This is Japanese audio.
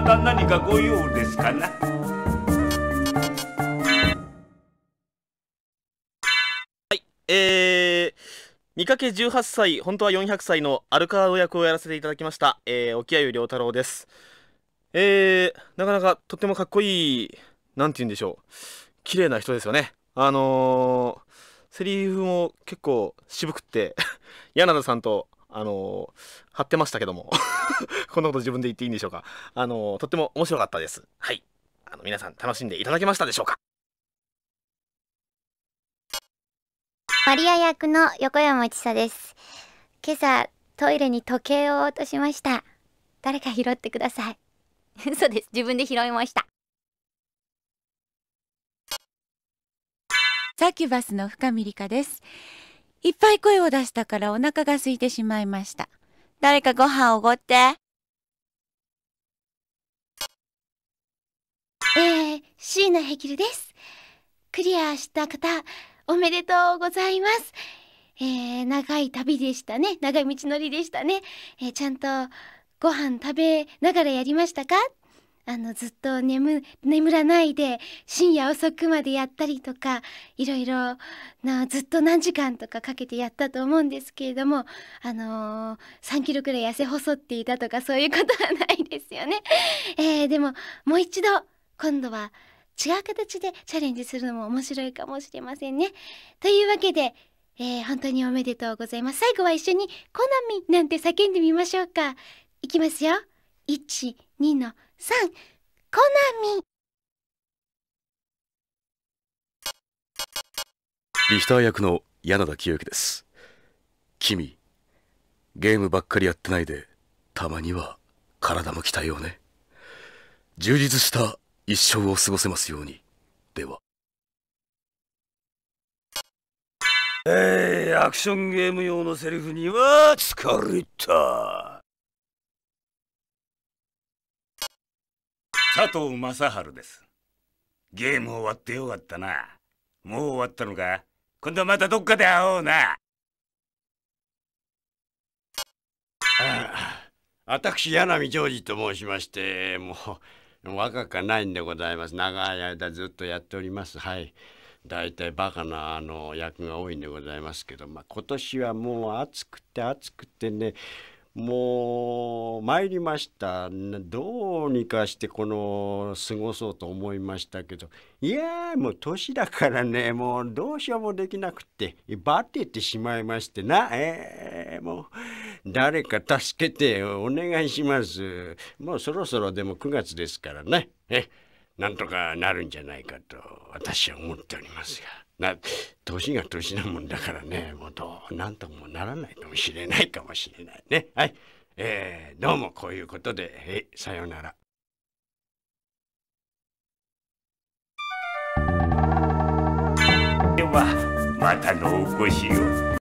また何かご用ですかなはいえー、見かけ18歳本当は400歳のアルカード役をやらせていただきました、えー、沖合良太郎ですえー、なかなかとってもかっこいいなんて言うんでしょう綺麗な人ですよねあのー、セリフも結構渋くって 柳田さんとあの貼ってましたけども こんなこと自分で言っていいんでしょうか。あのとっても面白かったです。はい。あの、皆さん楽しんでいただけましたでしょうかマリア役の横山千沙です。今朝、トイレに時計を落としました。誰か拾ってください。嘘 です。自分で拾いました。サキュバスの深見理香です。いっぱい声を出したからお腹が空いてしまいました。誰かご飯おごって。えー、椎名ヘキルです。クリアした方、おめでとうございます。えー、長い旅でしたね。長い道のりでしたね。えー、ちゃんとご飯食べながらやりましたかあのずっと眠眠らないで深夜遅くまでやったりとかいろいろなずっと何時間とかかけてやったと思うんですけれども、あのー、3キロくらい痩せ細っていたとかそういうことはないですよね。えー、でももう一度今度は違う形でチャレンジするのも面白いかもしれませんね。というわけで、えー、本当におめでとうございます。最後は一緒にコナミなんて叫んでみましょうか。いきますよ。1、2の3。さん、コナミ。リヒター役の柳田清之です。君、ゲームばっかりやってないで、たまには体も鍛えようね。充実した一生を過ごせますように。では。えー、アクションゲーム用のセリフには疲れた。佐藤正春ですゲーム終わってよかったなもう終わったのか今度はまたどっかで会おうなああ私柳ジョージと申しましてもう若かないんでございます長い間ずっとやっておりますはい大体バカなあの役が多いんでございますけど、まあ、今年はもう暑くて暑くてねもう参りましたどうにかしてこの過ごそうと思いましたけどいやもう年だからねもうどうしようもできなくてバテてしまいましてなえー、もう誰か助けてお願いしますもうそろそろでも9月ですからねえなんとかなるんじゃないかと私は思っておりますがな年が年なもんだからねもうどうなんともならないかもしれないかもしれないねはい、えー、どうもこういうことで、えー、さようなら。ではまたのお越しを。